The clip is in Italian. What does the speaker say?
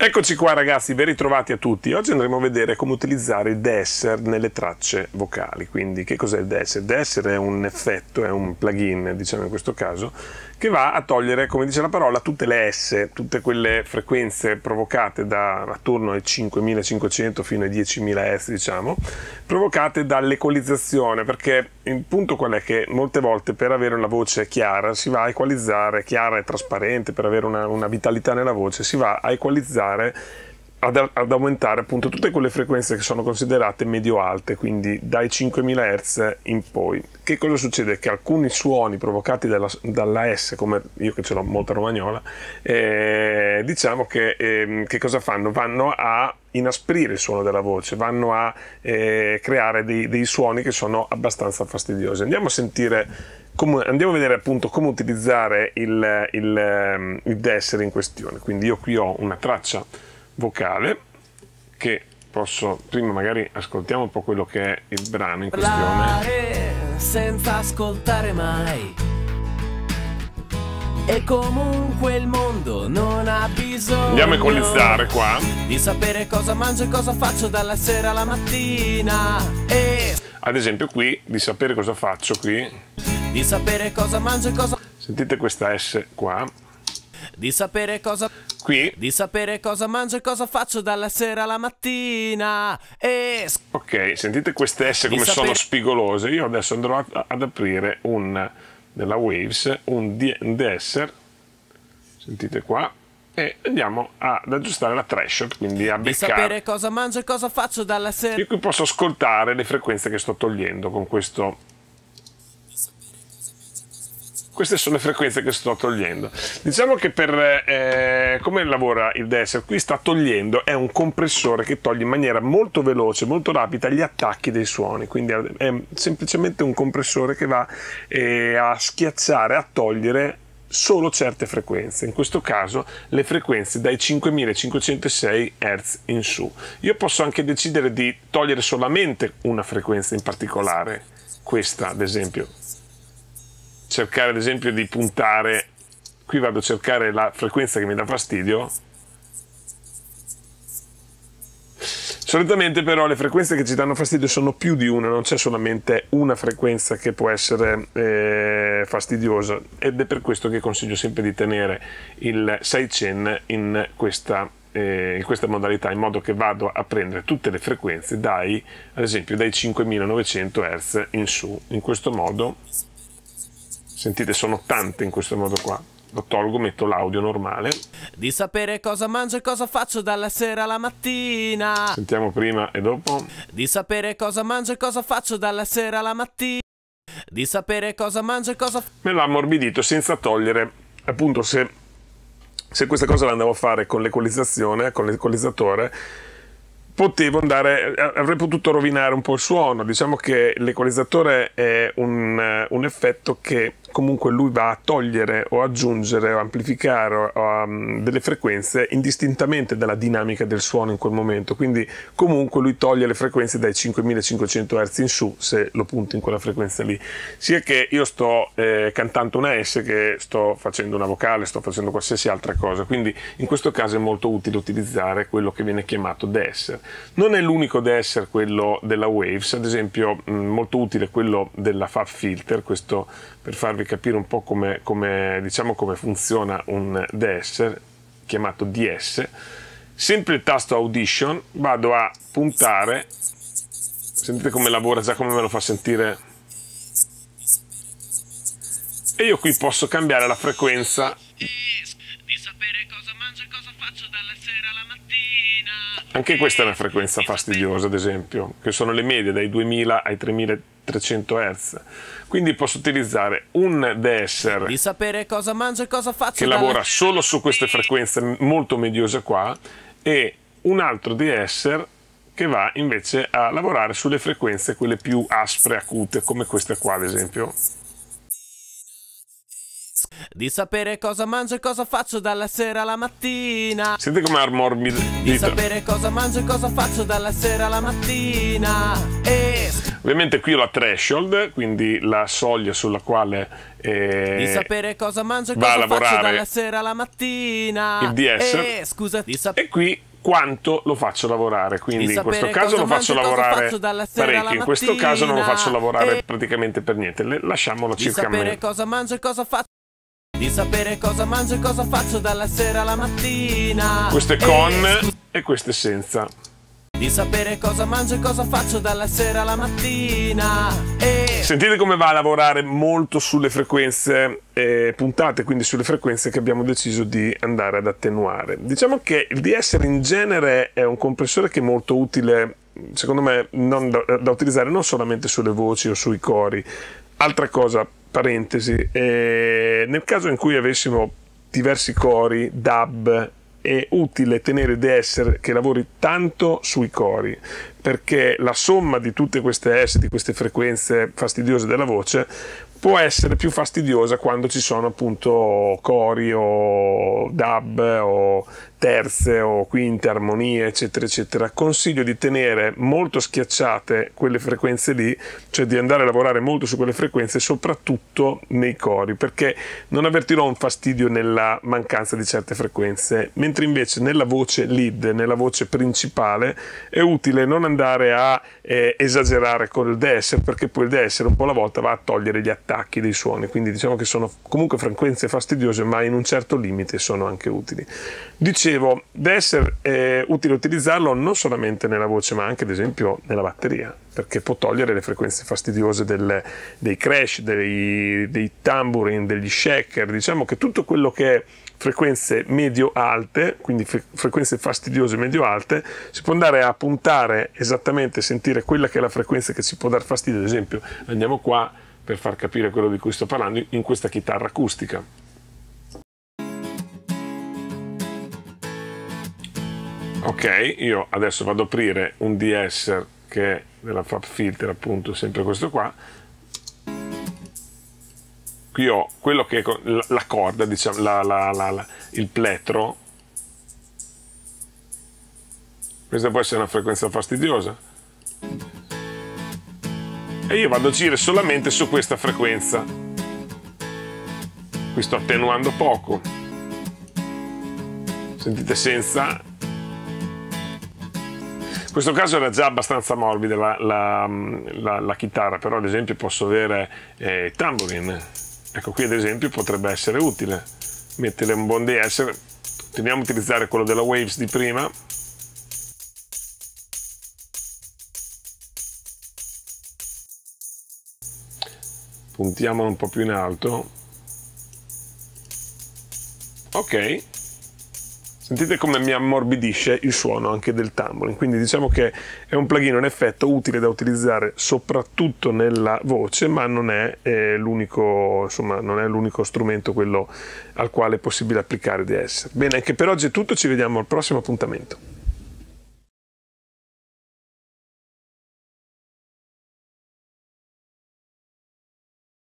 Eccoci qua ragazzi, ben ritrovati a tutti. Oggi andremo a vedere come utilizzare il DSR nelle tracce vocali. Quindi che cos'è il DSR? Il DSR è un effetto, è un plugin, diciamo in questo caso, che va a togliere, come dice la parola, tutte le S, tutte quelle frequenze provocate da attorno ai 5500 fino ai 10.000 S, diciamo, provocate dall'ecolizzazione, perché il punto qual è che molte volte per avere una voce chiara si va a equalizzare, chiara e trasparente, per avere una, una vitalità nella voce si va a equalizzare ad, ad, aumentare appunto tutte quelle frequenze che sono considerate medio-alte, quindi dai 5000 Hz in poi. Che cosa succede? Che alcuni suoni provocati dalla, dalla S, come io che ce l'ho molta romagnola, eh, diciamo che, eh, che cosa fanno? Vanno a inasprire il suono della voce, vanno a eh, creare dei, dei, suoni che sono abbastanza fastidiosi. Andiamo a sentire, andiamo a vedere appunto come utilizzare il, il, ehm, il in questione. Quindi io qui ho una traccia vocale che posso prima magari ascoltiamo un po' quello che è il brano in questione senza ascoltare mai e comunque il mondo non ha bisogno Andiamo a equalizzare qua Di sapere cosa mangio e cosa faccio dalla sera alla mattina e... Ad esempio qui, di sapere cosa faccio qui Di sapere cosa mangio e cosa... Sentite questa S qua Di sapere cosa... Qui. Di sapere cosa mangio e cosa faccio dalla sera alla mattina. E... Ok, sentite queste S come sapere... sono spigolose. Io adesso andrò a, ad aprire un della Waves, un, D, DSR. Sentite qua. E andiamo ad aggiustare la threshold, quindi a beccare. Di sapere cosa mangio e cosa faccio dalla sera. Io qui posso ascoltare le frequenze che sto togliendo con questo queste sono le frequenze che sto togliendo. Diciamo che per eh, come lavora il DSL, qui sta togliendo, è un compressore che toglie in maniera molto veloce, molto rapida gli attacchi dei suoni, quindi è semplicemente un compressore che va eh, a schiacciare, a togliere solo certe frequenze, in questo caso le frequenze dai 5506 Hz in su. Io posso anche decidere di togliere solamente una frequenza in particolare, questa ad esempio, cercare ad esempio di puntare, qui vado a cercare la frequenza che mi dà fastidio, Solitamente però le frequenze che ci danno fastidio sono più di una, non c'è solamente una frequenza che può essere eh, fastidiosa ed è per questo che consiglio sempre di tenere il 6 in questa, eh, in questa modalità in modo che vado a prendere tutte le frequenze dai, ad esempio dai 5900 Hz in su. In questo modo Sentite, sono tante in questo modo qua. Lo tolgo, metto l'audio normale. Di sapere cosa mangio e cosa faccio dalla sera alla mattina. Sentiamo prima e dopo. Di sapere cosa mangio e cosa faccio dalla sera alla mattina. Di sapere cosa mangio e cosa... Me l'ha ammorbidito senza togliere, appunto, se, se questa cosa la andavo a fare con l'equalizzazione, con l'equalizzatore, potevo andare, eh, avrei potuto rovinare un po' il suono. Diciamo che l'equalizzatore è un, eh, un effetto che comunque lui va a togliere o aggiungere o amplificare o, um, delle frequenze indistintamente dalla dinamica del suono in quel momento, quindi comunque lui toglie le frequenze dai 5500 Hz in su se lo punto in quella frequenza lì, sia che io sto eh, cantando una S che sto facendo una vocale, sto facendo qualsiasi altra cosa, quindi in questo caso è molto utile utilizzare quello che viene chiamato DSR. Non è l'unico DSR quello della Waves, ad esempio mh, mm, molto utile quello della Fab Filter, questo per farvi capire un po' come, come, diciamo, come funziona un DSR chiamato DS, sempre il tasto Audition, vado a puntare, sentite come lavora, già come me lo fa sentire, e io qui posso cambiare la frequenza Anche questa è una frequenza fastidiosa, ad esempio, che sono le medie dai 2000 ai 3300 Hz. Quindi posso utilizzare un DSR di sapere cosa mangio e cosa faccio che dalle... lavora solo su queste frequenze molto mediose qua e un altro DSR che va invece a lavorare sulle frequenze quelle più aspre, acute, come queste qua ad esempio. Di sapere cosa mangio e cosa faccio dalla sera alla mattina. Senti come morbido. Di sapere cosa mangio e cosa faccio dalla sera alla mattina. E Ovviamente qui ho la threshold, quindi la soglia sulla quale... Eh, di sapere cosa mangio e cosa a faccio dalla sera alla mattina. Il DS. Eh, scusa, di sap- e qui quanto lo faccio lavorare. Quindi in questo caso lo faccio lavorare faccio parecchio, in questo caso non lo faccio lavorare e... Eh. praticamente per niente. Le, lasciamolo circa a me. cosa mangio e cosa faccio. Di sapere cosa mangio e cosa faccio dalla sera alla mattina. Questo è eh, con e, e questo è senza di sapere cosa mangio e cosa faccio dalla sera alla mattina. E... Sentite come va a lavorare molto sulle frequenze eh, puntate, quindi sulle frequenze che abbiamo deciso di andare ad attenuare. Diciamo che il DSR in genere è un compressore che è molto utile, secondo me, da, eh, da, utilizzare non solamente sulle voci o sui cori. Altra cosa, parentesi, eh, nel caso in cui avessimo diversi cori, dub è utile tenere De Esser che lavori tanto sui cori, perché la somma di tutte queste S, di queste frequenze fastidiose della voce, può essere più fastidiosa quando ci sono appunto cori o dub o terze o quinte armonie eccetera eccetera consiglio di tenere molto schiacciate quelle frequenze lì cioè di andare a lavorare molto su quelle frequenze soprattutto nei cori perché non avvertirò un fastidio nella mancanza di certe frequenze mentre invece nella voce lead nella voce principale è utile non andare a eh, esagerare con il DSR perché poi il DSR un po' alla volta va a togliere gli attacchi dei suoni quindi diciamo che sono comunque frequenze fastidiose ma in un certo limite sono anche utili Dicevo, deve essere eh, utile utilizzarlo non solamente nella voce, ma anche ad esempio nella batteria, perché può togliere le frequenze fastidiose del, dei crash, dei, dei tamburini, degli shaker, diciamo che tutto quello che è frequenze medio-alte, quindi frequenze fastidiose medio-alte, si può andare a puntare esattamente, sentire quella che è la frequenza che ci può dar fastidio, ad esempio andiamo qua per far capire quello di cui sto parlando in questa chitarra acustica ok io adesso vado ad aprire un DSR che è della Fab Filter appunto sempre questo qua qui ho quello che è la corda diciamo la, la, la, il pletro questa può essere una frequenza fastidiosa e io vado a girare solamente su questa frequenza qui sto attenuando poco sentite senza questo caso era già abbastanza morbida la, la, la, la chitarra, però ad esempio posso avere eh, tambourine. Ecco qui ad esempio potrebbe essere utile mettere un buon DS. Teniamo a utilizzare quello della Waves di prima, puntiamolo un po' più in alto ok Sentite come mi ammorbidisce il suono anche del tumbling, quindi diciamo che è un plugin in effetto utile da utilizzare soprattutto nella voce, ma non è, eh, l'unico, insomma, non è l'unico strumento quello al quale è possibile applicare DS. Bene, anche per oggi è tutto, ci vediamo al prossimo appuntamento.